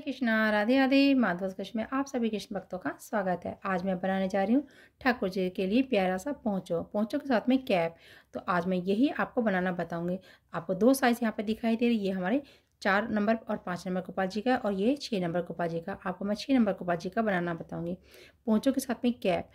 कृष्णा राधे राधे माधवस कृष्ण में आप सभी कृष्ण भक्तों का स्वागत है आज मैं बनाने जा रही हूँ ठाकुर जी के लिए प्यारा सा पहुँचो पहुँचो के साथ में कैप तो आज मैं यही आपको बनाना बताऊँगी आपको दो साइज़ यहाँ पर दिखाई दे रही है ये हमारे चार नंबर और पाँच नंबर गोपाल जी का और ये छः नंबर गोपाल जी का आपको मैं छः नंबर गोपाल जी का बनाना बताऊँगी पहुँचो के साथ में कैप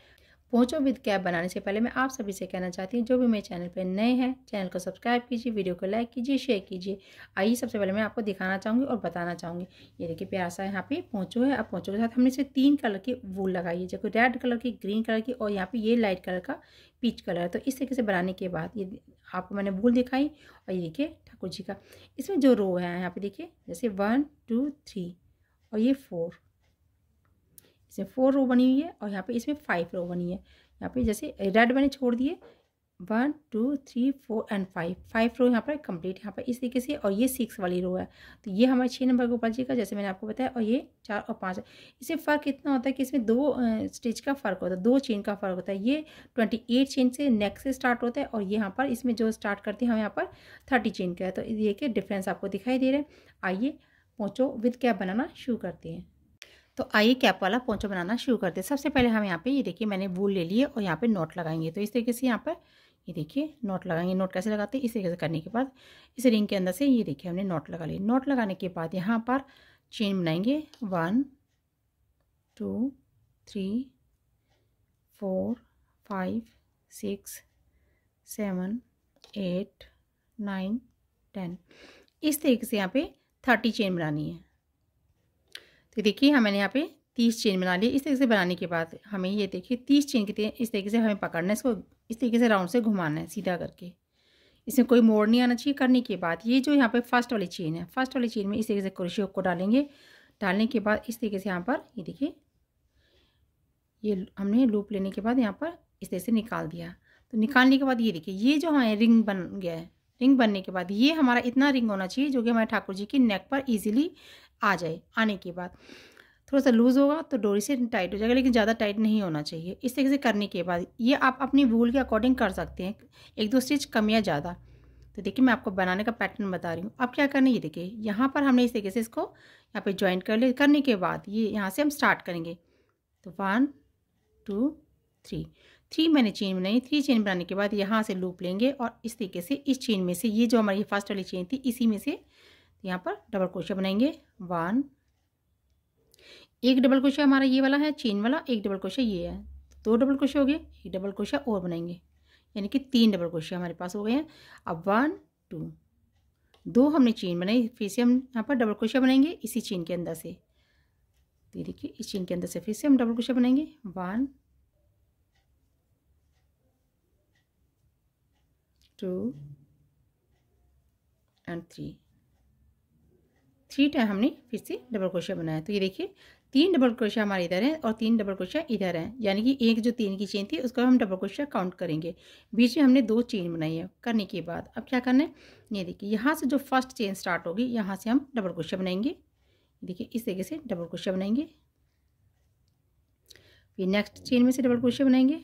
पहुँचो विद कैब बनाने से पहले मैं आप सभी से कहना चाहती हूँ जो भी मेरे चैनल पर नए हैं चैनल को सब्सक्राइब कीजिए वीडियो को लाइक कीजिए शेयर कीजिए आइए सबसे पहले मैं आपको दिखाना चाहूँगी और बताना चाहूँगी ये देखिए प्यासा यहाँ पे पहुँचो है अब पहुँचो के साथ हमने इसे तीन कलर की वूल लगाई है जो रेड कलर की ग्रीन कलर की और यहाँ पर ये लाइट कलर का पीच कलर है तो इस तरीके से बनाने के बाद ये आपको मैंने वूल दिखाई और ये देखिए ठाकुर जी का इसमें जो रो है यहाँ पे देखिए जैसे वन टू थ्री और ये फोर जैसे फोर रो बनी हुई है और यहाँ पे इसमें फाइव रो बनी है यहाँ पे जैसे रेड मैंने छोड़ दिए one two three four and five five row यहाँ पर कंप्लीट यहाँ पर इस तरीके से और ये सिक्स वाली रो है तो ये हमारे छः नंबर के ऊपर जाएगा जैसे मैंने आपको बताया और ये चार और पाँच इसमें फ़र्क इतना होता है कि इसमें दो स्टिच का फ़र्क होता है दो चेन का फ़र्क होता है ये ट्वेंटी एट चेन से नेक से स्टार्ट होता है और ये यहाँ पर इसमें जो स्टार्ट करते हैं हम यहाँ पर थर्टी चेन का है तो ये के डिफ्रेंस आपको दिखाई दे रहे हैं आइए पहुँचो विद कैप बनाना शुरू करते हैं तो आइए कैप वाला पोंचो बनाना शुरू करते हैं सबसे पहले हम यहाँ पे ये देखिए मैंने वूल ले लिए और यहाँ पे नोट लगाएंगे तो इस तरीके से यहाँ पर ये देखिए नोट लगाएंगे नोट कैसे लगाते हैं इस तरीके से करने के बाद इस रिंग के अंदर से ये देखिए हमने नोट लगा लिए नोट लगाने के बाद यहाँ पर चेन बनाएंगे one two three four five six seven eight nine ten इस तरीके से यहाँ पर थर्टी चेन बनानी है तो देखिए हमने मैंने यहाँ पे तीस चेन बना लिया इस तरीके से बनाने के बाद हमें ये देखिए तीस चेन की इस तरीके से हमें पकड़ना है इसको इस तरीके से राउंड से घुमाना है सीधा करके इसमें कोई मोड़ नहीं आना चाहिए करने के बाद ये जो यहाँ पे फर्स्ट वाली चेन है फर्स्ट वाली चेन में इस तरीके से क्रोशियो को डालेंगे डालने के बाद इस तरीके से यहाँ पर ये देखिए ये हमने लूप लेने के बाद यहाँ पर इस तरह से निकाल दिया तो निकालने के बाद ये देखिए ये जो हमारे रिंग बन गया है रिंग बनने के बाद ये हमारा इतना रिंग होना चाहिए जो कि हमारे ठाकुर जी की नेक पर इजीली आ जाए आने के बाद थोड़ा सा लूज़ होगा तो डोरी से टाइट हो जाएगा लेकिन ज़्यादा टाइट नहीं होना चाहिए इस तरीके से करने के बाद ये आप अपनी भूल के अकॉर्डिंग कर सकते हैं एक दो स्टिच कम या ज़्यादा तो देखिए मैं आपको बनाने का पैटर्न बता रही हूँ अब क्या करना ये देखिए यहाँ पर हमने इस तरीके से इसको यहाँ पे ज्वाइन कर लिया करने के बाद ये यहाँ से हम स्टार्ट करेंगे तो वन टू थ्री थ्री मैंने चेन बनाई थ्री चेन बनाने के बाद यहाँ से लूप लेंगे और इस तरीके से इस चेन में से ये जो हमारी फर्स्ट वाली चेन थी इसी में से यहाँ पर डबल क्रोशिया बनाएंगे वन एक डबल क्रोशिया हमारा ये वाला है चेन वाला एक डबल क्रोशिया ये है दो डबल क्रोशिया हो गए एक डबल क्रोशिया और बनाएंगे यानी कि तीन डबल क्रोशिया हमारे पास हो गए हैं अब वन टू दो हमने चेन बनाई फिर से हम यहाँ पर डबल क्रोशिया बनाएंगे इसी चेन के अंदर से तो देखिए इस चेन के अंदर से फिर से हम डबल क्रोशिया बनाएंगे one two and three three time हमने फिर से डबल क्रोशिया बनाया तो ये देखिए तीन डबल क्रोशिया हमारे इधर है और तीन डबल क्रोशिया इधर है यानी कि एक जो तीन की चेन थी उसको हम डबल क्रोशिया काउंट करेंगे बीच में हमने दो चेन बनाई है करने के बाद अब क्या करना है ये देखिए यहाँ से जो फर्स्ट चेन स्टार्ट होगी यहाँ से हम डबल क्रोशिया बनाएंगे देखिए इस तरीके से डबल क्रोशिया बनाएंगे फिर नेक्स्ट चेन में से डबल क्रोशिया बनाएंगे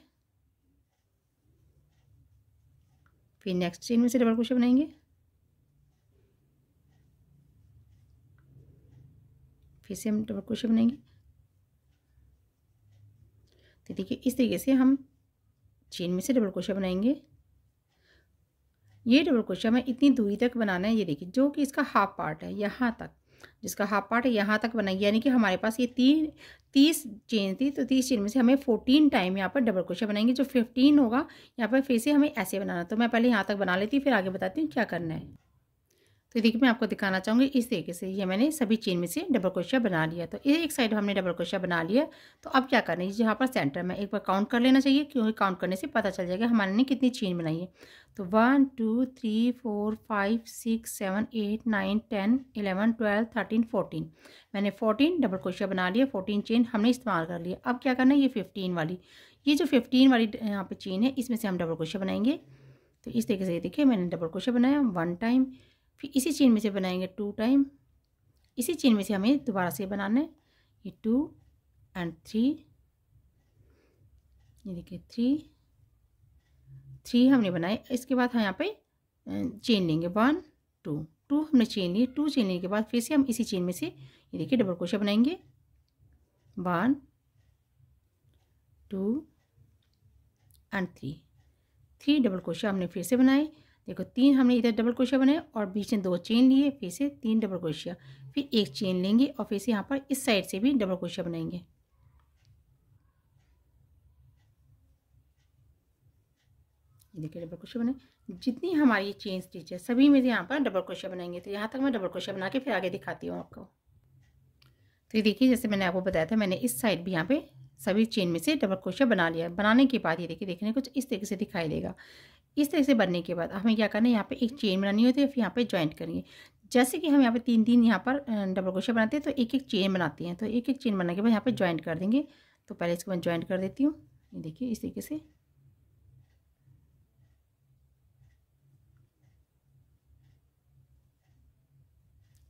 फिर नेक्स्ट चेन में से डबल क्रोशिया बनाएंगे फिर से हम डबल क्रोशिया बनाएंगे तो देखिए इस तरीके से हम चेन में से डबल क्रोशिया बनाएंगे ये डबल क्रोशिया में इतनी दूरी तक बनाना है ये देखिए जो कि इसका हाफ पार्ट है यहाँ तक जिसका हाफ पार्ट यहाँ तक बनाएंगे यानी कि हमारे पास ये तीन तीस चेन थी तो तीस चेन में से हमें फोर्टीन टाइम यहाँ पर डबल क्रोशिया बनाएंगे जो फिफ्टीन होगा यहाँ पर फिर से हमें ऐसे बनाना तो मैं पहले यहाँ तक बना लेती फिर आगे बताती हूँ क्या करना है तो देखिए मैं आपको दिखाना चाहूँगी इस तरीके से ये मैंने सभी चेन में से डबल क्रोशिया बना लिया तो ये एक साइड हमने डबल क्रोशिया बना लिया तो अब क्या करना है यहाँ पर सेंटर में एक बार काउंट कर लेना चाहिए क्योंकि काउंट करने से पता चल जाएगा हमारे ने कितनी चेन बनाई है तो one two three four five six seven eight nine ten eleven twelve thirteen fourteen मैंने फोर्टीन डबल क्रोशिया बना लिया फोर्टीन चेन हमने इस्तेमाल कर लिया अब क्या करना है ये फिफ्टीन वाली ये जो फिफ्टीन वाली यहाँ पर चेन है इसमें से हम डबल क्रोशिया बनाएंगे तो इस तरीके से देखिए मैंने डबल क्रोशिया बनाया वन टाइम फिर इसी चेन में से बनाएंगे टू टाइम इसी चेन में से हमें दोबारा से बनाना है ये टू एंड थ्री ये देखिए थ्री थ्री हमने बनाए इसके बाद हम यहाँ पे चेन लेंगे वन टू टू हमने चेन ली टू चेन लेने के बाद फिर से हम इसी चेन में से ये देखिए डबल क्रोशिया बनाएंगे one two and three three double क्रोशिया हमने फिर से बनाए देखो तीन हमने इधर डबल क्रोशिया बनाए और बीच में दो चेन लिए फिर से तीन डबल क्रोशिया फिर एक चेन लेंगे और फिर से यहाँ पर इस साइड से भी डबल क्रोशिया बनाएंगे देखिए डबल क्रोशिया बने जितनी हमारी चेन स्टिच है सभी में से यहाँ पर डबल क्रोशिया बनाएंगे तो यहाँ तक मैं डबल क्रोशिया बना के फिर आगे दिखाती हूँ आपको तो ये देखिए जैसे मैंने आपको बताया था मैंने इस साइड भी यहाँ पे सभी चेन में से डबल क्रोशिया बना लिया बनाने के बाद ये देखिए देखने कुछ इस तरीके से दिखाई देगा इस तरह से बनने के बाद हमें क्या करना है यहाँ पे एक चेन बनानी होती है फिर यहाँ पे ज्वाइंट करेंगे जैसे कि हम यहाँ पे तीन तीन यहाँ पर डबल क्रोशिया बनाते हैं तो एक एक चेन बनाते हैं तो एक एक चेन बनाने के बाद यहाँ पे ज्वाइंट कर देंगे तो पहले इसको मैं ज्वाइंट कर देती हूँ ये देखिए इस तरीके से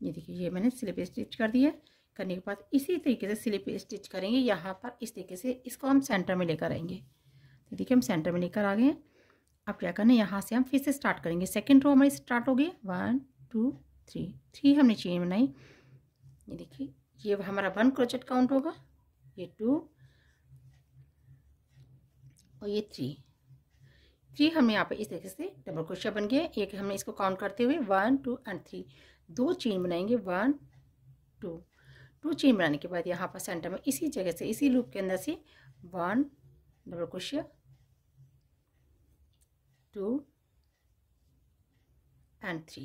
ये देखिए ये मैंने स्लिप स्टिच कर दिया करने के बाद इसी तरीके से स्लिप स्टिच करेंगे यहाँ पर इस तरीके से इसको हम सेंटर में लेकर आएंगे तो देखिए हम सेंटर में लेकर आ गए हैं अब क्या करना है यहाँ से हम फिर से स्टार्ट करेंगे सेकेंड रो हमारी स्टार्ट हो गई वन टू थ्री थ्री हमने चेन बनाई ये देखिए ये हमारा वन क्रोचेट काउंट होगा ये टू और ये थ्री थ्री हमने यहाँ पे इस तरीके से डबल क्रोशिया बन गया एक हमने इसको काउंट करते हुए वन टू एंड थ्री दो चेन बनाएंगे वन टू टू चेन बनाने के बाद यहाँ पर सेंटर में इसी जगह से इसी लूप के अंदर से वन डबल क्रोशिया two and three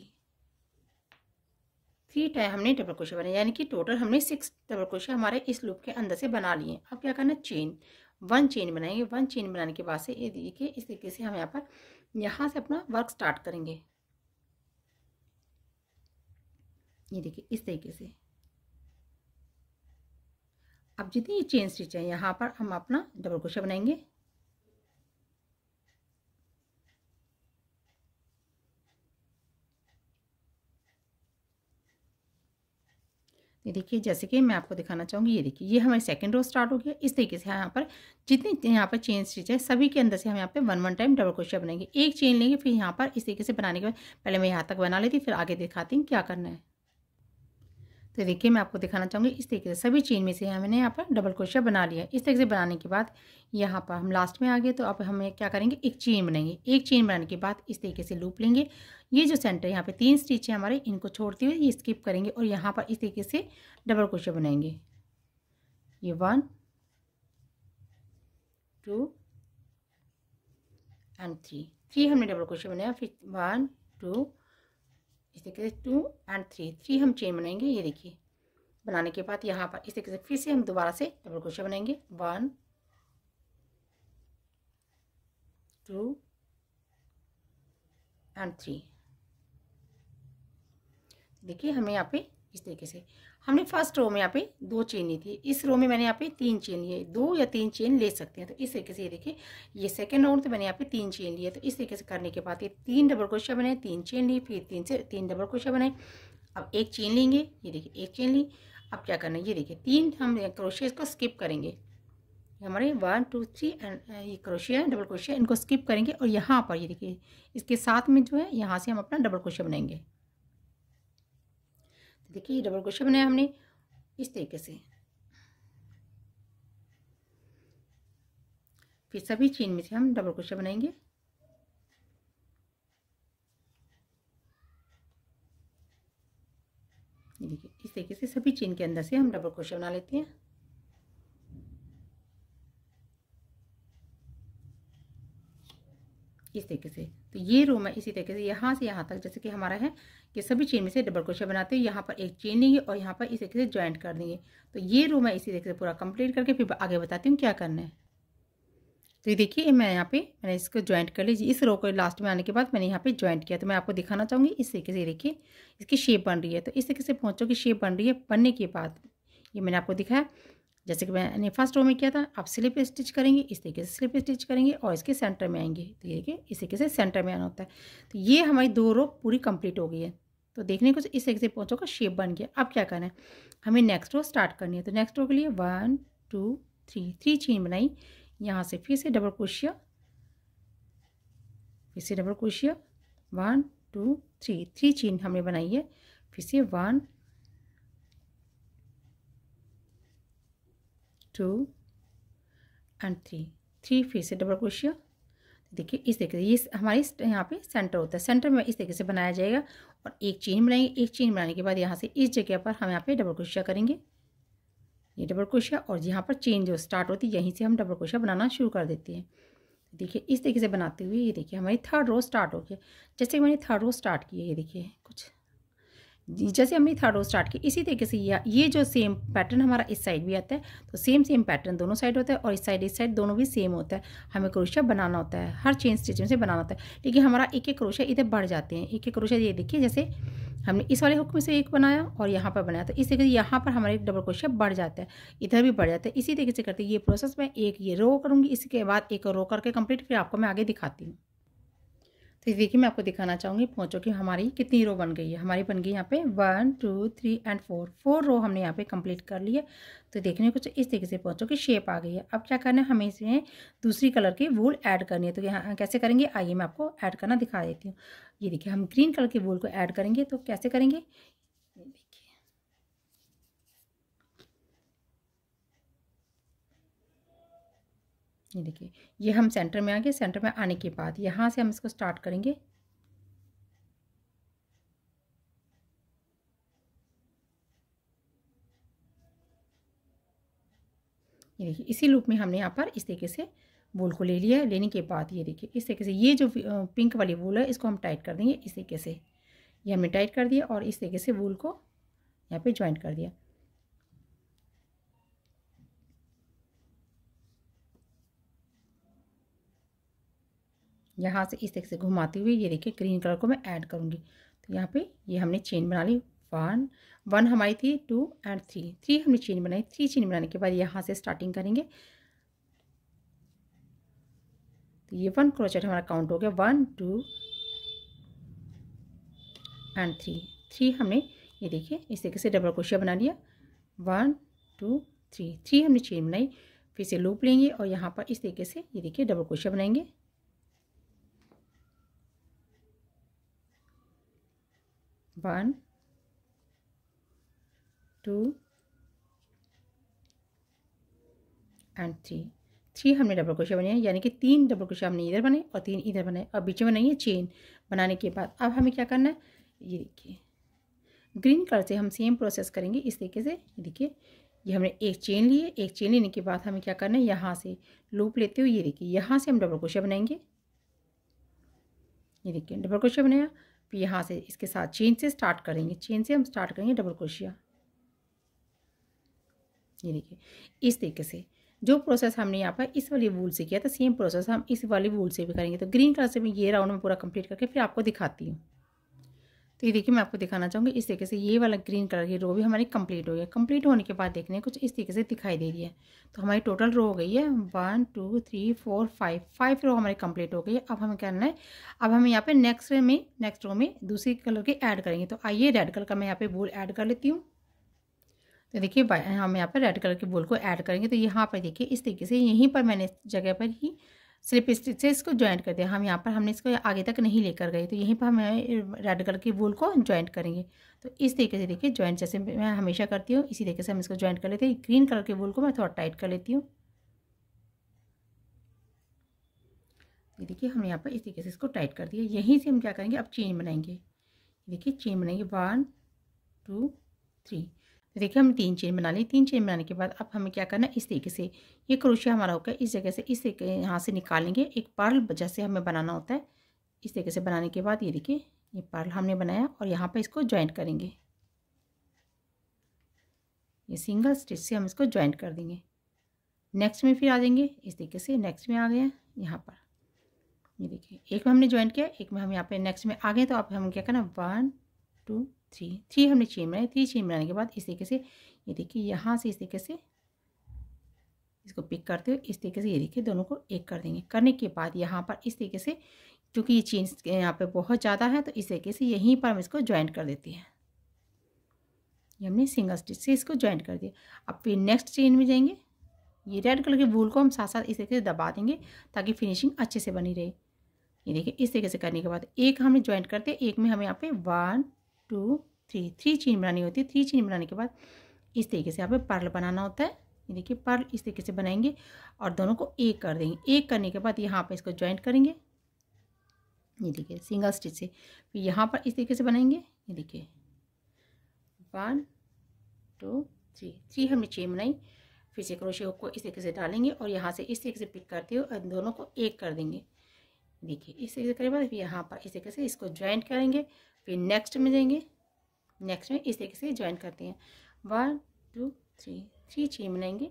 three time हमने डबल क्रोशे बनाए यानी कि टोटल हमने सिक्स डबल क्रोशे हमारे इस लूप के अंदर से बना लिए अब क्या करना चेन वन चेन बनाएंगे वन चेन बनाने के बाद से ये देखिए इस तरीके से हम यहाँ पर यहाँ से अपना वर्क स्टार्ट करेंगे ये देखिए इस तरीके से अब जितनी ये चेन स्टिच है यहाँ पर हम अपना डबल क्रोशे बनाएंगे ये देखिए जैसे कि मैं आपको दिखाना चाहूँगी ये देखिए ये हमारी सेकंड रो स्टार्ट हो गया इस तरीके से यहाँ पर जितनी यहाँ पर चेन स्टिच है सभी के अंदर से हम यहाँ पे वन वन टाइम डबल क्रोशिया बनाएंगे एक चेन लेंगे फिर यहाँ पर इस तरीके से बनाने के बाद पहले मैं यहाँ तक बना लेती फिर आगे दिखाती हूँ क्या करना है तो देखिए मैं आपको दिखाना चाहूँगी इस तरीके से सभी चेन में से हमने यहाँ पर डबल क्रोशिया बना लिया इस तरीके से बनाने के बाद यहाँ पर हम लास्ट में आ गए तो अब हम क्या करेंगे एक चेन बनाएंगे एक चेन बनाने के बाद इस तरीके से लूप लेंगे ये जो सेंटर यहाँ पे तीन स्टिच है हमारे इनको छोड़ते हुए ये स्किप करेंगे और यहाँ पर इस तरीके से डबल क्रोशिया बनाएंगे ये one two and three three हमने डबल क्रोशिया बनाया फिर वन टू इस तरीके से टू एंड थ्री थ्री हम चेन बनाएंगे ये देखिए बनाने के बाद यहाँ पर इस तरीके से फिर से हम दोबारा से डबल क्रोशिया बनाएंगे वन टू एंड थ्री देखिए हमें यहाँ पे इस तरीके से हमने फर्स्ट रो में यहाँ पे दो चेन ली थी इस रो में मैंने यहाँ पे तीन चेन लिए दो या तीन चेन ले सकते हैं तो इस तरीके से ये देखिए ये सेकंड राउंड तो मैंने यहाँ पे तीन चेन लिए तो इस तरीके से करने के बाद ये तीन डबल क्रोशिया बनाए तीन चेन ली फिर तीन से तीन डबल क्रोशिया बनाए अब एक चेन लेंगे ये देखिए एक चेन ली अब क्या करना है ये देखिए तीन हम क्रोशिया इसको स्किप करेंगे हमारे वन टू थ्री एंड ये क्रोशिया डबल क्रोशिया इनको स्किप करेंगे और यहाँ पर ये देखिए इसके साथ में जो है यहाँ से हम अपना डबल क्रोशिया बनाएंगे देखिए डबल क्रोशे बनाया हमने इस तरीके से फिर सभी चेन में से हम डबल क्रोशे बनाएंगे देखिए इस तरीके से सभी चेन के अंदर से हम डबल क्रोशे बना लेते हैं इस तरीके से तो ये रो मैं इसी तरीके से यहाँ से यहाँ तक जैसे कि हमारा है कि सभी चेन में से डबल क्रोशिया बनाते हैं यहाँ पर एक चेन लेंगे और यहाँ पर इस तरीके से ज्वाइंट कर देंगे तो ये रो मैं इसी तरीके से पूरा कंप्लीट करके फिर आगे बताती हूँ क्या करना है तो ये देखिए मैं यहाँ पे मैंने इसको ज्वाइंट कर लीजिए इस रो को लास्ट में आने के बाद मैंने यहाँ पे ज्वाइंट किया तो मैं आपको दिखाना चाहूँगी इस तरीके से देखिए इसकी शेप बन रही है तो इस तरीके से पहुँचो की शेप बन रही है बनने के बाद ये मैंने आपको दिखाया जैसे कि मैंने फर्स्ट रो में किया था आप स्लिप स्टिच करेंगे इस तरीके से स्लिप स्टिच करेंगे और इसके सेंटर में आएंगे तो ये देखिए इस तरीके से सेंटर में आना होता है तो ये हमारी दो रो पूरी कंप्लीट हो गई है तो देखने को इस तरीके से पहुँचों का शेप बन गया अब क्या करना है हमें नेक्स्ट रो स्टार्ट करनी है तो नेक्स्ट रो के लिए वन टू थ्री थ्री चीन बनाई यहाँ से फिर से डबल क्रोशिया फिर से डबल क्रोशिया one two three three chain हमने बनाई है फिर से one two and three three फिर से डबल क्रोशिया तो देखिए इस तरीके से ये हमारे यहाँ पे सेंटर होता है सेंटर में इस तरीके से बनाया जाएगा और एक चेन बनाएंगे एक चेन बनाने के बाद यहाँ से इस जगह पर हम यहाँ पे डबल क्रोशिया करेंगे ये डबल क्रोशिया और यहाँ पर चेन जो स्टार्ट होती है यहीं से हम डबल क्रोशिया बनाना शुरू कर देते हैं देखिए इस तरीके से बनाते हुए ये देखिए हमारी थर्ड रो स्टार्ट हो गया जैसे मैंने थर्ड रो स्टार्ट की है ये देखिए जैसे हमने थर्ड रो स्टार्ट की इसी तरीके से ये जो सेम पैटर्न हमारा इस साइड भी आता है तो सेम सेम पैटर्न दोनों साइड होता है और इस साइड इस साइड दोनों भी सेम होता है हमें क्रोशिया बनाना होता है हर चेन में से बनाना होता है लेकिन हमारा एक एक क्रोशिया इधर बढ़ जाते हैं एक एक क्रोशिया ये देखिए जैसे हमने इस वाले हुक में से एक बनाया और यहाँ पर बनाया तो इस तरीके से यहाँ पर हमारा एक डबल क्रोशिया बढ़ जाता है इधर भी बढ़ जाता है इसी तरीके से करते ये प्रोसेस मैं एक ये रो करूँगी इसके बाद एक रो करके कंप्लीट फिर आपको मैं आगे दिखाती हूँ तो इस देखिए मैं आपको दिखाना चाहूँगी पोंचों की हमारी कितनी रो बन गई है हमारी बन गई यहाँ पे one two three and four four row हमने यहाँ पे कंप्लीट कर ली है तो देखने कुछ इस तरीके से पोंचों की शेप आ गई है अब क्या करना है हमें इसमें दूसरी कलर की वूल ऐड करनी है तो यहाँ कैसे करेंगे आइए मैं आपको ऐड करना दिखा देती हूँ ये देखिए हम ग्रीन कलर की वूल को ऐड करेंगे तो कैसे करेंगे ये देखिए ये हम सेंटर में आ गए सेंटर में आने के बाद यहाँ से हम इसको स्टार्ट करेंगे ये देखिए इसी लूप में हमने यहाँ पर इस तरीके से वोल को ले लिया है लेने के बाद ये देखिए इस तरीके से ये जो पिंक वाली वोल है इसको हम टाइट कर देंगे इस तरीके से ये हमने टाइट कर दिया और इस तरीके से वोल को यहाँ पे ज्वाइंट कर दिया यहाँ से इस तरीके से घुमाते हुए ये देखिए ग्रीन कलर को मैं ऐड करूँगी तो यहाँ पे ये हमने चेन बना ली वन वन हमारी थी टू एंड थ्री थ्री हमने चेन बनाई थ्री चेन बनाने के बाद यहाँ से स्टार्टिंग करेंगे तो ये वन क्रोचेट हमारा काउंट हो गया one two and three three हमने ये देखिए इस तरीके से डबल क्रोशिया बना लिया वन टू थ्री थ्री हमने चेन बनाई फिर से लूप लेंगे और यहाँ पर इस तरीके से ये देखिए डबल क्रोशिया बनाएंगे one two and three three हमने डबल क्रोशिया बनाया यानी कि तीन डबल क्रोशिया हमने इधर बनाए और तीन इधर बनाए और बीच में बनाइए चेन बनाने के बाद अब हमें क्या करना है ये देखिए ग्रीन कलर से हम सेम प्रोसेस करेंगे इस तरीके से ये देखिए ये हमने एक चेन लिए एक चेन लेने के बाद हमें क्या करना है यहाँ से लूप लेते हुए ये देखिए यहाँ से हम डबल क्रोशिया बनाएंगे ये देखिए डबल क्रोशिया बनाया फिर यहाँ से इसके साथ चेन से स्टार्ट करेंगे चेन से हम स्टार्ट करेंगे डबल क्रोशिया ये देखिए इस तरीके से जो प्रोसेस हमने यहाँ पर इस वाली वूल से किया था सेम प्रोसेस हम इस वाली वूल से भी करेंगे तो ग्रीन कलर से मैं ये राउंड में पूरा कंप्लीट करके फिर आपको दिखाती हूँ तो ये देखिए मैं आपको दिखाना चाहूँगी इस तरीके से ये वाला ग्रीन कलर की रो भी हमारी कंप्लीट हो गई कंप्लीट होने के बाद देखने कुछ इस तरीके से दिखाई दे रही है तो हमारी टोटल रो हो गई है one two three four five five row हमारी कंप्लीट हो गई है अब हमें करना है अब हम यहाँ पे नेक्स्ट में नेक्स्ट रो में दूसरी कलर की ऐड करेंगे तो आइए रेड कलर का मैं यहाँ पे बोल ऐड कर लेती हूँ तो देखिए हम यहाँ पर रेड कलर के बोल को ऐड करेंगे तो यहाँ पर देखिए इस तरीके से यहीं पर मैंने जगह पर ही स्लिप स्टिच से इसको ज्वाइंट कर दिया हम यहाँ पर हमने इसको आगे तक नहीं लेकर गए तो यहीं पर हमें रेड कलर की वूल को ज्वाइंट करेंगे तो इस तरीके से देखिए ज्वाइंट जैसे मैं हमेशा करती हूँ इसी तरीके से हम इसको ज्वाइंट कर लेते हैं ग्रीन कलर की वूल को मैं थोड़ा टाइट कर लेती हूँ ये देखिए हमने यहाँ पर इस तरीके से इसको टाइट कर दिया यहीं से हम क्या करेंगे अब चेन बनाएंगे देखिए चेन बनाएंगे वन टू थ्री तो देखिए हमने तीन चेन बना ली तीन चेन बनाने के बाद अब हमें क्या करना है इस तरीके से ये क्रोशिया हमारा होगा इस जगह से इस तरीके यहाँ से निकालेंगे एक पर्ल जैसे हमें बनाना होता है इस तरीके से बनाने के बाद ये देखिए ये पर्ल हमने बनाया और यहाँ पर इसको ज्वाइंट करेंगे ये सिंगल स्टिच से हम इसको ज्वाइंट कर देंगे नेक्स्ट में फिर आ जाएंगे इस तरीके से नेक्स्ट में आ गया यहाँ पर ये देखिए एक में हमने ज्वाइंट किया एक में हम यहाँ पे नेक्स्ट में आ गए तो आप हम क्या करना वन टू थ्री थ्री हमने चेन बनाई थ्री चेन बनाने के बाद इस तरीके से ये देखिए यहाँ से इस तरीके से इसको पिक करते हुए इस तरीके से ये देखिए दोनों को एक कर देंगे करने के बाद यहाँ पर इस तरीके से क्योंकि ये चेन यहाँ पे बहुत ज़्यादा है तो इस तरीके से यहीं पर हम इसको ज्वाइंट कर देते हैं ये हमने सिंगल स्टिच से इसको ज्वाइंट कर दिया अब फिर नेक्स्ट चेन में जाएंगे ये रेड कलर के वूल को हम साथ साथ इस तरीके से दबा देंगे ताकि फिनिशिंग अच्छे से बनी रहे ये देखिए इस तरीके से करने के बाद एक हमने ज्वाइंट करते हैं एक में हम यहाँ पे वन टू थ्री थ्री चीन बनानी होती है थ्री चीन बनाने के बाद इस तरीके से यहाँ पे पर्ल बनाना होता है ये देखिए पर्ल इस तरीके से बनाएंगे और दोनों को एक कर देंगे एक करने के बाद यहाँ पर इसको ज्वाइंट करेंगे ये देखिए सिंगल स्टिच से फिर यहाँ पर इस तरीके से बनाएंगे ये देखिए वन टू थ्री थ्री हमने चेन बनाई फिर से क्रोशे को इस तरीके से डालेंगे और यहाँ से इस तरीके से पिक करते हुए दोनों को एक कर देंगे देखिए इस तरीके से के बाद यहाँ पर इस तरीके से इसको ज्वाइंट करेंगे फिर नेक्स्ट में जाएंगे नेक्स्ट में इस तरीके से ज्वाइन करते हैं one two three three chain बनाएंगे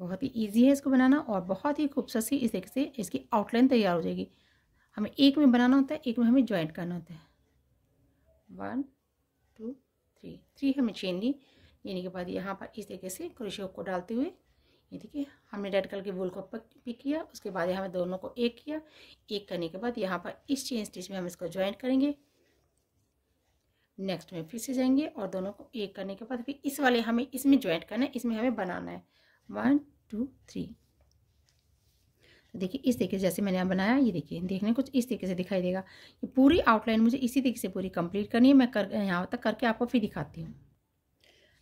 बहुत ही ईजी है इसको बनाना और बहुत ही खूबसूरत सी इस तरीके से इसकी आउटलाइन तैयार हो जाएगी हमें एक में बनाना होता है एक में हमें ज्वाइंट करना होता है वन टू थ्री थ्री हमें चेन ली लेने के बाद यहाँ पर इस तरीके से क्रोशियो को डालते हुए ये देखिए हमने रेड कलर के वूल को पिक किया उसके बाद यहाँ दोनों को एक किया एक करने के बाद यहाँ पर इस चेन स्टिच में हम इसको ज्वाइंट करेंगे नेक्स्ट में फिर से जाएंगे और दोनों को एक करने के बाद फिर इस वाले हमें इसमें ज्वाइंट करना है इसमें हमें बनाना है वन टू थ्री तो देखिए इस तरीके से जैसे मैंने यहाँ बनाया ये देखिए देखने कुछ इस तरीके से दिखाई देगा ये पूरी आउटलाइन मुझे इसी तरीके से पूरी कंप्लीट करनी है मैं कर यहाँ तक करके आपको फिर दिखाती हूँ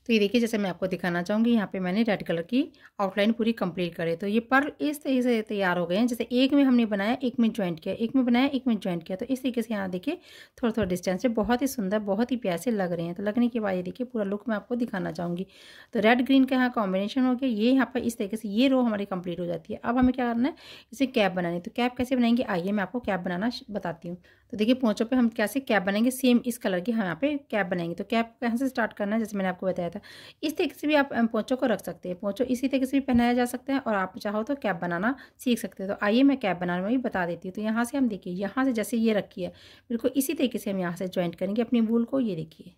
तो ये देखिए जैसे मैं आपको दिखाना चाहूँगी यहाँ पे मैंने रेड कलर की आउटलाइन पूरी कंप्लीट करे तो ये पर्ल इस तरीके से तैयार हो गए हैं जैसे एक में हमने बनाया एक में ज्वाइंट किया एक में बनाया एक में ज्वाइंट किया तो इस तरीके से यहाँ देखिए थोड़ा थोड़ा डिस्टेंस से बहुत ही सुंदर बहुत ही प्यासे लग रहे हैं तो लगने के बाद ये देखिए पूरा लुक मैं आपको दिखाना चाहूँगी तो रेड ग्रीन का यहाँ कॉम्बिनेशन हो गया ये यहाँ पर इस तरीके से ये रो हमारी कंप्लीट हो जाती है अब हमें क्या करना है इसे कैप बनानी तो कैप कैसे बनाएंगे आइए मैं आपको कैप बनाना बताती हूँ तो देखिए पोचों पे हम कैसे कैप बनाएंगे सेम इस कलर की हम यहाँ पे कैप बनाएंगे तो कैप कहाँ से स्टार्ट करना है जैसे मैंने आपको बताया था इस तरीके से भी आप पोचों को रख सकते हैं पोंचों इसी तरीके से भी पहनाया जा सकता है और आप चाहो तो कैप बनाना सीख सकते हैं तो आइए मैं कैप बनाने में भी बता देती हूँ तो यहाँ से हम देखिए यहाँ से जैसे ये रखी है बिल्कुल इसी तरीके से हम यहाँ से ज्वाइंट करेंगे अपनी वूल को ये देखिए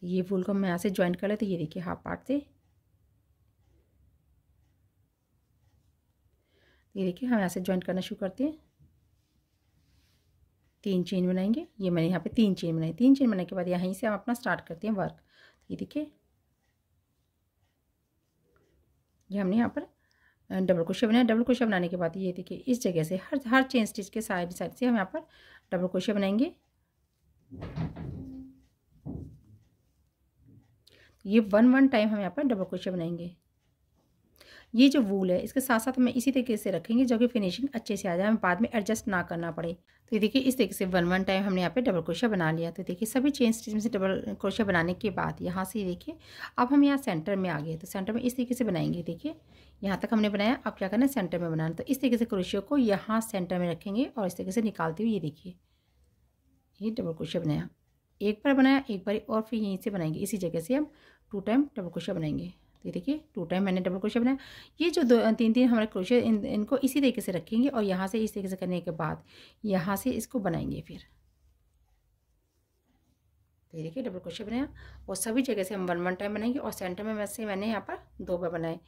तो ये वूल को हम यहाँ से ज्वाइंट कर ले तो ये देखिए हाफ पार्ट से ये देखिए हम यहाँ से ज्वाइंट करना शुरू करते हैं तीन चेन बनाएंगे ये मैंने यहाँ पे तीन चेन बनाई तीन चेन बनाने के बाद यहीं से हम अपना स्टार्ट करते हैं वर्क तो ये देखिए ये हमने यहाँ पर डबल क्रोशिया बनाया डबल क्रोशिया बनाने के बाद ये देखिए इस जगह से हर हर चेन स्टिच के साइड साइड से हम यहाँ पर डबल क्रोशिया बनाएंगे ये वन वन टाइम हम यहाँ पर डबल क्रोशिया बनाएंगे ये जो वूल है इसके साथ साथ हमें इसी तरीके से रखेंगे जो कि फिनिशिंग अच्छे से आ जाए हमें बाद में एडजस्ट ना करना पड़े तो ये देखिए इस तरीके से वन वन टाइम हमने यहाँ पे डबल क्रोशिया बना लिया तो देखिए सभी चेन स्टिच में से डबल क्रोशिया बनाने के बाद यहाँ से देखिए अब हम यहाँ सेंटर में आ गए तो सेंटर में इस तरीके से बनाएंगे देखिए यहाँ तक हमने बनाया अब क्या करना है सेंटर में बनाना तो इस तरीके से क्रोशियो को यहाँ सेंटर में रखेंगे और इस तरीके से निकालते हुए ये देखिए ये डबल क्रोशिया बनाया एक बार बनाया एक बार और फिर यहीं से बनाएंगे इसी जगह से हम टू टाइम डबल क्रोशिया बनाएंगे ये देखिए टू टाइम मैंने डबल क्रोशिया बनाया ये जो दो तीन तीन हमारे क्रोशिया इन इनको इसी तरीके से रखेंगे और यहाँ से इस तरीके से करने के बाद यहाँ से इसको बनाएंगे फिर ये देखिए डबल क्रोशिया बनाया और सभी जगह से हम वन वन टाइम बनाएंगे और सेंटर में वैसे मैंने यहाँ पर दो बार बनाए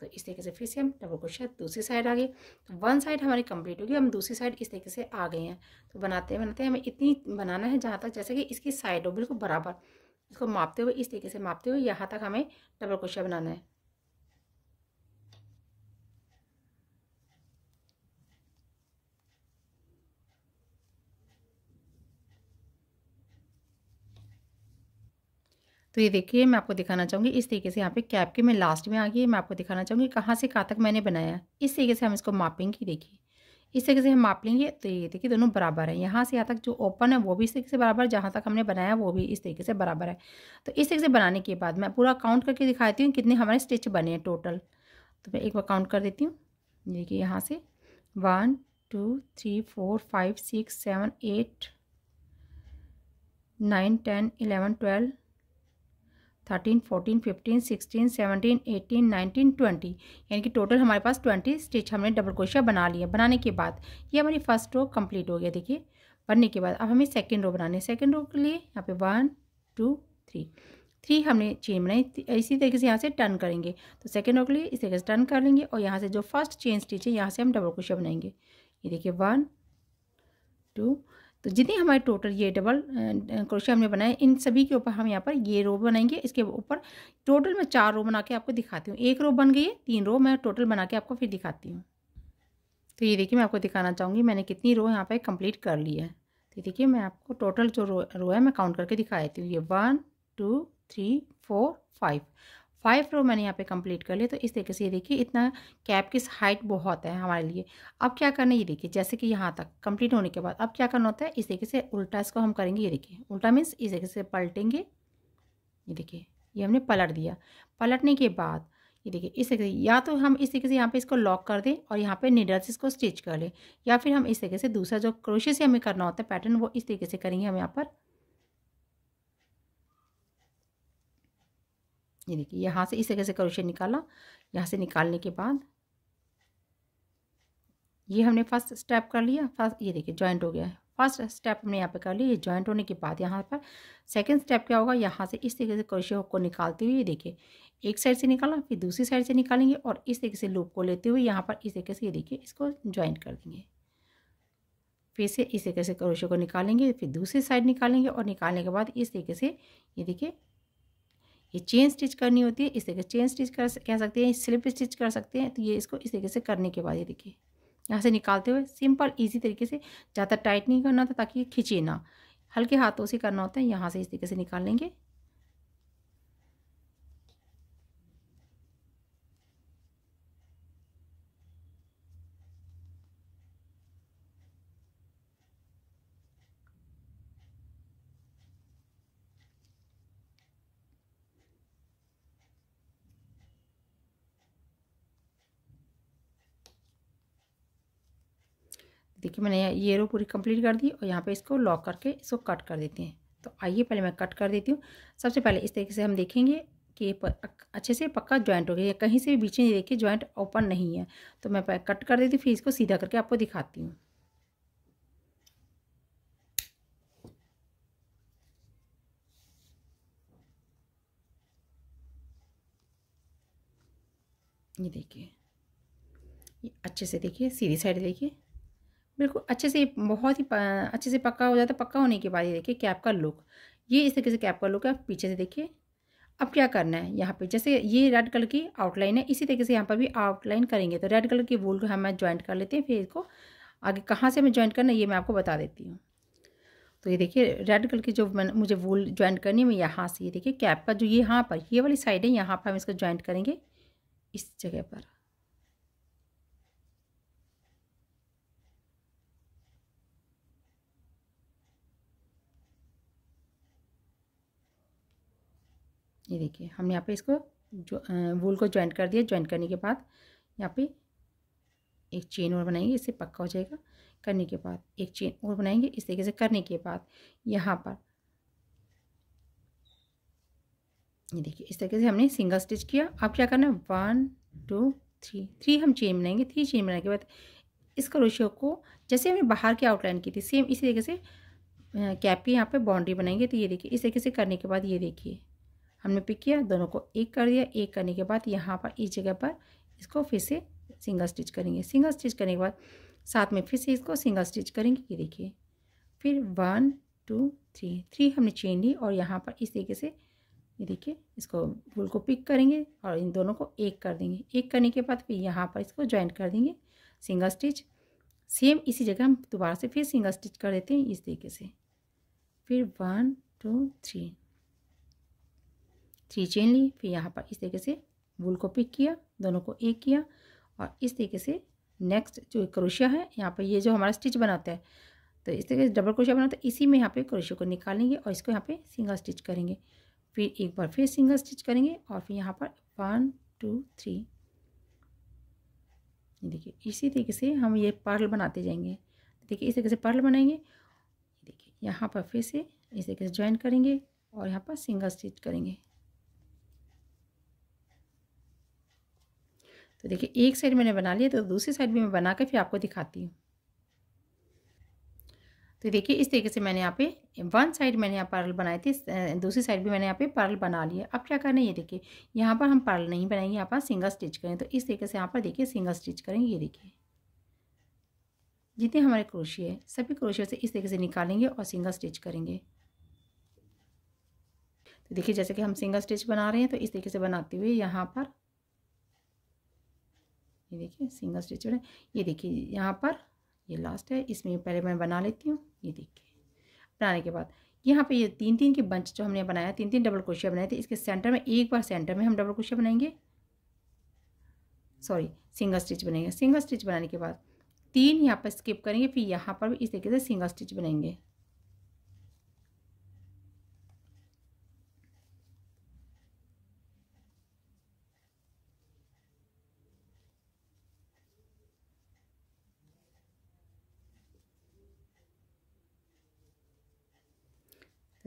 तो इस तरीके से फिर से हम डबल क्रोशिया दूसरी साइड आ गए तो वन साइड हमारी कंप्लीट होगी हम दूसरी साइड इस तरीके से आ गए हैं तो बनाते बनाते हमें इतनी बनाना है जहाँ तक जैसे कि इसकी साइड हो बिल्कुल बराबर इसको मापते हुए इस तरीके से मापते हुए यहाँ तक हमें डबल क्रोशिया बनाना है तो ये देखिए मैं आपको दिखाना चाहूँगी इस तरीके से यहाँ पे कैप के मैं लास्ट में आ गई मैं आपको दिखाना चाहूँगी कहाँ से कहाँ तक मैंने बनाया इस तरीके से हम इसको मापेंगे देखिए इस तरीके से हम माप लेंगे तो ये देखिए दोनों बराबर है यहाँ से यहाँ तक जो ओपन है वो भी इस तरीके से बराबर जहाँ तक हमने बनाया वो भी इस तरीके से बराबर है तो इस तरीके से बनाने के बाद मैं पूरा काउंट करके दिखाती हूँ कितने हमारे स्टिच बने हैं टोटल तो मैं एक बार काउंट कर देती हूँ देखिए यहाँ से one two three four five six seven eight nine ten eleven twelve thirteen fourteen fifteen sixteen seventeen eighteen nineteen twenty यानी कि टोटल हमारे पास ट्वेंटी स्टिच हमने डबल क्रोशिया बना लिया बनाने के बाद ये हमारी फर्स्ट रो कंप्लीट हो गया देखिए बनने के बाद अब हमें सेकेंड रो बनानी है सेकेंड रो के लिए यहाँ पे वन टू थ्री थ्री हमने चेन बनाई इसी तरीके से यहाँ से टर्न करेंगे तो सेकेंड रो के लिए इस तरीके से टर्न कर लेंगे और यहाँ से जो फर्स्ट चेन स्टिच है यहाँ से हम डबल क्रोशिया बनाएंगे ये देखिए वन टू तो जितने हमारे टोटल ये डबल क्रोशिया हमने बनाए इन सभी के ऊपर हम यहाँ पर ये रो बनाएंगे इसके ऊपर टोटल मैं चार रो बना के आपको दिखाती हूँ एक रो बन गई है तीन रो मैं टोटल बना के आपको फिर दिखाती हूँ तो ये देखिए मैं आपको दिखाना चाहूँगी मैंने कितनी रो यहाँ पर कंप्लीट कर ली है तो देखिए मैं आपको टोटल जो रो रो है मैं काउंट करके दिखा देती हूँ ये one two three four five five row मैंने यहाँ पे कंप्लीट कर लिया तो इस तरीके से ये देखिए इतना कैप की हाइट बहुत है हमारे लिए अब क्या करना है ये देखिए जैसे कि यहाँ तक कंप्लीट होने के बाद अब क्या करना होता है इस तरीके से उल्टा इसको हम करेंगे ये देखिए उल्टा मीन्स इस तरीके से पलटेंगे ये देखिए ये हमने पलट दिया पलटने के बाद ये देखिए इस तरीके से या तो हम इस तरीके से यहाँ पे इसको लॉक कर दें और यहाँ पे निडल से इसको स्टिच कर लें या फिर हम इस तरीके से दूसरा जो क्रोशे से हमें करना होता है पैटर्न वो इस तरीके से करेंगे हम यहाँ पर ये देखिए यहाँ से इस तरह से क्रोशिया निकाला यहाँ से निकालने के बाद ये हमने फर्स्ट स्टेप कर लिया फर्स्ट ये देखिए ज्वाइंट हो गया है फर्स्ट स्टेप हमने यहाँ पे कर लिया ये जॉइंट होने के बाद यहाँ पर सेकंड स्टेप क्या होगा यहाँ से इस तरीके से क्रोशिया को निकालते हुए ये देखिए एक साइड से निकाला फिर दूसरी साइड से निकालेंगे और इस तरीके से लूप को लेते हुए यहाँ पर इस तरीके से ये देखिए इसको ज्वाइंट कर देंगे फिर से इस तरीके से क्रोशे को निकालेंगे फिर दूसरी साइड निकालेंगे और निकालने के बाद इस तरीके से ये देखिए ये चेन स्टिच करनी होती है इस तरीके से चेन स्टिच कर कह सकते हैं स्लिप स्टिच कर सकते हैं तो ये इसको इस तरीके से करने के बाद ये देखिए यहाँ से निकालते हुए सिंपल इजी तरीके से ज़्यादा टाइट नहीं करना था ताकि ये खिंचे ना हल्के हाथों से करना होता है यहाँ से इस तरीके से निकाल लेंगे देखिए मैंने ये रो पूरी कंप्लीट कर दी और यहाँ पे इसको लॉक करके इसको कट कर देते हैं तो आइए पहले मैं कट कर देती हूँ सबसे पहले इस तरीके से हम देखेंगे कि अच्छे से पक्का ज्वाइंट हो गया कहीं से भी बीच में देखिए ज्वाइंट ओपन नहीं है तो मैं कट कर देती हूँ फिर इसको सीधा करके आपको दिखाती हूँ ये देखिए ये अच्छे से देखिए सीधी साइड देखिए बिल्कुल अच्छे से बहुत ही अच्छे से पक्का हो जाता है पक्का होने के बाद ये देखिए कैप का लुक ये इस तरीके से कैप का लुक है आप पीछे से देखिए अब क्या करना है यहाँ पे जैसे ये रेड कलर की आउटलाइन है इसी तरीके से यहाँ पर भी आउटलाइन करेंगे तो रेड कलर की वूल को हम ज्वाइंट कर लेते हैं फिर इसको आगे कहाँ से हमें ज्वाइंट करना है ये मैं आपको बता देती हूँ तो ये देखिए रेड कलर की जो मुझे वूल ज्वाइंट करनी है मैं यहाँ से ये देखिए कैप का जो ये यहाँ पर ये वाली साइड है यहाँ पर हम इसको ज्वाइंट करेंगे इस जगह पर ये देखिए हमने यहाँ पे इसको जो वूल को ज्वाइंट कर दिया ज्वाइंट करने के बाद यहाँ पे एक चेन और बनाएंगे इससे पक्का हो जाएगा करने के बाद एक चेन और बनाएंगे इस तरीके से करने के बाद यहाँ पर ये देखिए इस तरीके से हमने सिंगल स्टिच किया अब क्या करना है वन टू थ्री थ्री हम चेन बनाएंगे थ्री चेन बनाने के बाद इस क्रोशियो को जैसे हमने बाहर की आउटलाइन की थी सेम इसी तरीके से कैप की यहाँ पे बाउंड्री बनाएंगे तो ये देखिए इस तरीके से करने के बाद ये देखिए हमने पिक किया दोनों को एक कर दिया एक करने के बाद यहाँ पर इस जगह पर इसको फिर से सिंगल स्टिच करेंगे सिंगल स्टिच करने के बाद साथ में फिर से इसको सिंगल स्टिच करेंगे ये देखिए फिर वन टू थ्री थ्री हमने चेन ली और यहाँ पर इस तरीके से ये देखिए इसको गुल को पिक करेंगे और इन दोनों को एक कर देंगे एक करने के बाद फिर यहाँ पर इसको ज्वाइंट कर देंगे सिंगल स्टिच सेम इसी जगह हम दोबारा से फिर सिंगल स्टिच कर देते हैं इस तरीके से फिर one two three three chain ली फिर यहाँ पर इस तरीके से वूल को पिक किया दोनों को एक किया और इस तरीके से नेक्स्ट जो क्रोशिया है यहाँ पर ये जो हमारा स्टिच बनाता है तो इस तरीके से डबल क्रोशिया बनाता है इसी में यहाँ पे क्रोशिया को निकालेंगे और इसको यहाँ पे सिंगल स्टिच करेंगे फिर एक बार फिर सिंगल स्टिच करेंगे और फिर यहाँ पर वन टू थ्री देखिए इसी तरीके से हम ये पर्ल बनाते जाएंगे देखिए इस तरीके से पर्ल बनाएंगे देखिए यहाँ पर फिर से इस तरीके से ज्वाइन करेंगे और यहाँ पर सिंगल स्टिच करेंगे तो देखिए एक साइड मैंने बना लिया तो दूसरी साइड भी मैं बना कर फिर आपको दिखाती हूँ तो देखिए इस तरीके से मैंने यहाँ पे वन साइड मैंने यहाँ पर्ल बनाए थे दूसरी साइड भी मैंने यहाँ पे पर्ल बना लिया अब क्या करना है ये देखिए यहाँ पर हम पर्ल नहीं बनाएंगे यहाँ पर सिंगल स्टिच करें तो इस तरीके से यहाँ पर देखिए सिंगल स्टिच करेंगे ये देखिए जितने हमारे क्रोशिए है सभी क्रोशिए से इस तरीके से निकालेंगे और सिंगल स्टिच करेंगे तो देखिए जैसे कि हम सिंगल स्टिच बना रहे हैं तो इस तरीके से बनाते हुए यहाँ पर ये देखिए सिंगल स्टिच हो है ये देखिए यहाँ पर ये लास्ट है इसमें पहले मैं बना लेती हूँ ये देखिए बनाने के बाद यहाँ पे ये तीन तीन के बंच जो हमने बनाया तीन तीन डबल क्रोशिया बनाए थे इसके सेंटर में एक बार सेंटर में हम डबल क्रोशिया बनाएंगे सॉरी सिंगल स्टिच बनेंगे सिंगल स्टिच बनाने के बाद तीन यहाँ पर स्किप करेंगे फिर यहाँ पर भी इस तरीके से सिंगल स्टिच बनाएंगे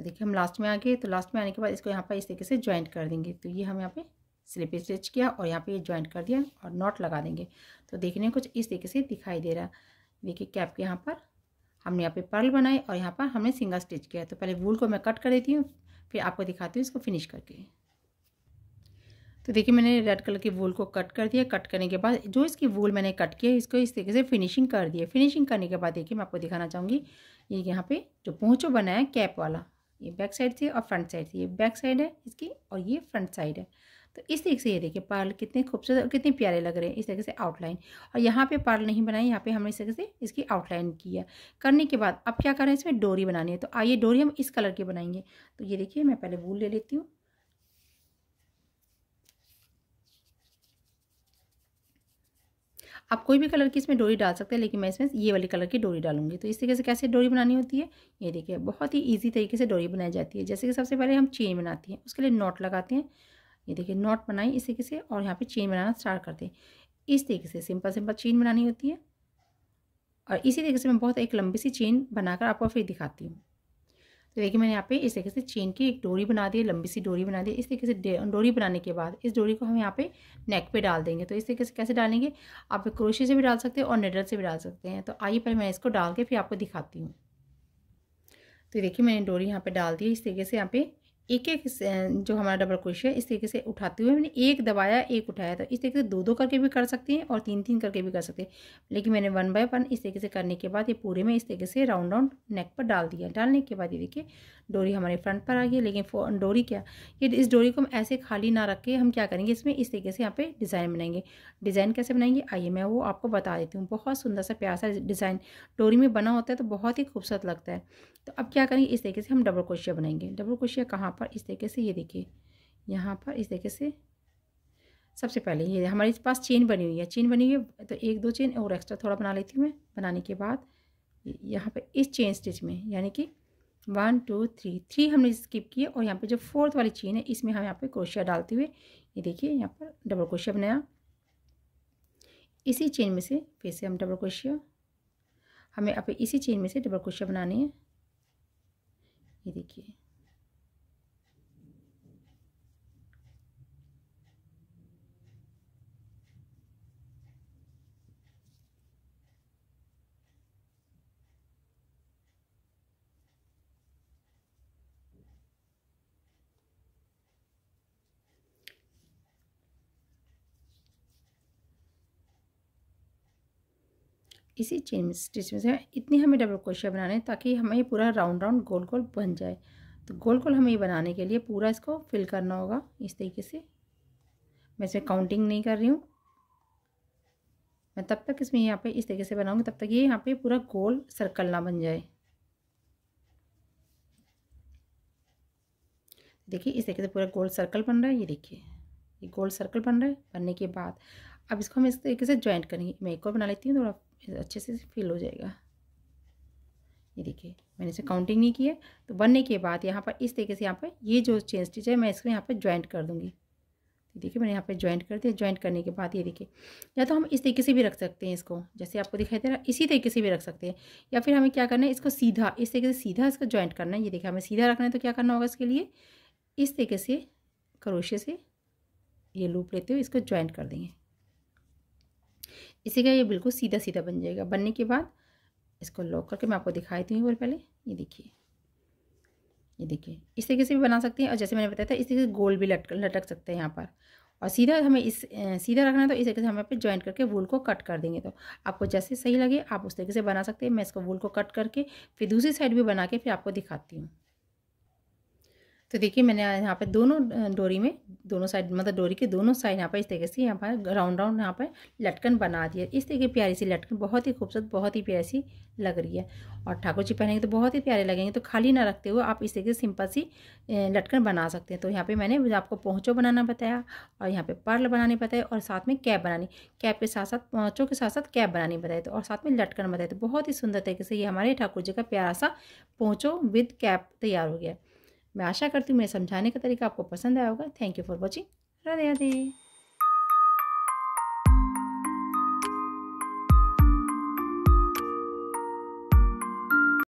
तो देखिए हम लास्ट में आ गए तो लास्ट में आने के बाद इसको यहाँ पर इस तरीके से ज्वाइंट कर देंगे तो ये हम यहाँ पे स्लिप स्टिच किया और यहाँ पे ये ज्वाइंट कर दिया और नॉट लगा देंगे तो देखने कुछ इस तरीके से दिखाई दे रहा देखिए कैप के यहाँ पर हमने यहाँ पे पर्ल बनाए और यहाँ पर हमने सिंगल स्टिच किया तो पहले वूल को मैं कट कर देती हूँ फिर आपको दिखाती हूँ इसको फिनिश करके तो देखिए मैंने रेड कलर की वूल को कट कर दिया कट करने के बाद जो इसकी वूल मैंने कट किया इसको इस तरीके से फिनिशिंग कर दिया फिनिशिंग करने के बाद देखिए मैं आपको दिखाना चाहूँगी ये यहाँ पे जो पहुँचो बनाया कैप वाला ये बैक साइड थी और फ्रंट साइड थी ये बैक साइड है इसकी और ये फ्रंट साइड है तो इस तरीके से ये देखिए पार्ल कितने खूबसूरत और कितने प्यारे लग रहे हैं इस तरीके से आउटलाइन और यहाँ पे पार्ल नहीं बनाए यहाँ पे हमने इस तरीके से इसकी आउटलाइन की है करने के बाद अब क्या करें इसमें डोरी बनानी है तो आइए डोरी हम इस कलर की बनाएंगे तो ये देखिए मैं पहले वूल ले लेती हूँ आप कोई भी कलर की इसमें डोरी डाल सकते हैं लेकिन मैं इसमें ये वाली कलर की डोरी डालूंगी तो इस तरीके से कैसे डोरी बनानी होती है ये देखिए बहुत ही ईजी तरीके से डोरी बनाई जाती है जैसे कि सबसे पहले हम चेन बनाते हैं उसके लिए नॉट लगाते हैं ये देखिए नॉट बनाई इस तरीके से और यहाँ पर चेन बनाना स्टार्ट करते हैं इस तरीके से सिंपल सिंपल चेन बनानी होती है और इसी तरीके से मैं बहुत एक लंबी सी चेन बनाकर आपको फिर दिखाती हूँ तो देखिए मैंने यहाँ पे इस तरीके से चेन की एक डोरी बना दी है लंबी सी डोरी बना दी इस तरीके से डोरी बनाने के बाद इस डोरी को हम यहाँ पे नेक पे डाल देंगे तो इस तरीके से कैसे डालेंगे आप क्रोशी से भी डाल सकते हैं और निडल से भी डाल सकते हैं तो आइए पहले मैं इसको डाल के फिर आपको दिखाती हूँ तो देखिए मैंने डोरी यहाँ पर डाल दी इस तरीके से यहाँ पर एक एक जो हमारा डबल क्रोशिया इस तरीके से उठाते हुए मैंने एक दबाया एक उठाया तो इस तरीके से दो दो करके भी कर सकते हैं और तीन तीन करके भी कर सकते हैं लेकिन मैंने वन बाय वन इस तरीके से करने के बाद ये पूरे में इस तरीके से राउंड राउंड नेक पर डाल दिया डालने के बाद ये देखिए डोरी हमारे फ्रंट पर आ गई लेकिन डोरी क्या ये इस डोरी को हम ऐसे खाली ना रख के हम क्या करेंगे इसमें इस तरीके से यहाँ पर डिज़ाइन बनाएंगे डिज़ाइन कैसे बनाएंगे आइए मैं वो आपको बता देती हूँ बहुत सुंदर सा प्यारा डिज़ाइन डोरी में बना होता है तो बहुत ही खूबसूरत लगता है तो अब क्या करेंगे इस तरीके से हम डबल क्रोशिया बनाएंगे डबल क्रोशिया कहाँ पर इस तरीके से ये देखिए यहाँ पर इस तरीके से सबसे पहले ये हमारे पास चेन बनी हुई है चेन बनी हुई है तो एक दो चेन और एक्स्ट्रा थोड़ा बना लेती हूँ मैं बनाने के बाद यहाँ पर इस चेन स्टिच में यानी कि वन टू थ्री थ्री हमने स्किप किए और यहाँ पर जो फोर्थ वाली चेन है इसमें हम यहाँ पर क्रोशिया डालते हुए ये देखिए यहाँ पर डबल क्रोशिया बनाया इसी चेन में से फिर से हम डबल क्रोशिया हमें अब इसी चेन में से डबल क्रोशिया बनानी है ये देखिए इसी चेन स्टिच में से इतनी हमें डबल क्रोशिया बनाने ताकि हमें पूरा राउंड राउंड गोल गोल बन जाए तो गोल गोल हमें ये बनाने के लिए पूरा इसको फिल करना होगा इस तरीके से मैं इसमें काउंटिंग नहीं कर रही हूँ मैं तब तक इसमें यहाँ पे इस तरीके से बनाऊँगी तब तक ये यहाँ पे पूरा गोल सर्कल ना बन जाए देखिए इस तरीके से पूरा गोल सर्कल बन रहा है ये देखिए ये गोल सर्कल बन रहा है बनने के बाद अब इसको हम इस तरीके से ज्वाइंट करेंगे मैं एक और बना लेती हूँ थोड़ा अच्छे से फिल हो जाएगा ये देखिए मैंने इसे काउंटिंग नहीं की है तो बनने के बाद यहाँ पर इस तरीके से यहाँ पर ये जो चेन स्टिच है मैं इसको यहाँ पर ज्वाइंट कर दूँगी देखिए मैंने यहाँ पर ज्वाइंट कर दिया ज्वाइंट करने के बाद ये देखिए या तो हम इस तरीके से भी रख सकते हैं इसको जैसे आपको दिखाई दे रहा है इसी तरीके से भी रख सकते हैं या फिर हमें क्या करना है इसको सीधा इस तरीके से सीधा इसको ज्वाइंट करना है ये देखिए हमें सीधा रखना है तो क्या करना होगा इसके लिए इस तरीके से करोशे से ये लूप लेते हुए इसको ज्वाइंट कर देंगे इसी का ये बिल्कुल सीधा सीधा बन जाएगा बनने के बाद इसको लॉक करके मैं आपको दिखाई हूँ एक पहले ये देखिए ये देखिए इस तरीके से भी बना सकते हैं और जैसे मैंने बताया था इस तरीके से गोल भी लटक लटक सकते हैं यहाँ पर और सीधा हमें इस सीधा रखना है तो इस तरीके से हम यहाँ पे ज्वाइंट करके वूल को कट कर देंगे तो आपको जैसे सही लगे आप उस तरीके से बना सकते हैं मैं इसको वूल को कट करके फिर दूसरी साइड भी बना के फिर आपको दिखाती हूँ तो देखिए मैंने यहाँ पर दोनों डोरी में दोनों साइड मतलब डोरी के दोनों साइड यहाँ पर इस तरीके से यहाँ पर राउंड राउंड यहाँ पर लटकन बना दिया इस तरीके प्यारी सी लटकन बहुत ही खूबसूरत बहुत ही प्यारी सी लग रही है और ठाकुर जी पहनेंगे तो बहुत ही प्यारे लगेंगे तो खाली ना रखते हुए आप इस तरीके से सिंपल सी लटकन बना सकते हैं तो यहाँ पर मैंने आपको पहुँचो बनाना बताया और यहाँ पर पर्ल बनानी बताया और साथ में कैप बनानी कैप के साथ साथ पहुँचों के साथ साथ कैप बनानी बताई तो और साथ में लटकन बताई तो बहुत ही सुंदर तरीके से ये हमारे ठाकुर जी का प्यारा सा पहुँचो विद कैप तैयार हो गया मैं आशा करती हूँ मेरे समझाने का तरीका आपको पसंद आया होगा thank you for watching Radhe Radhe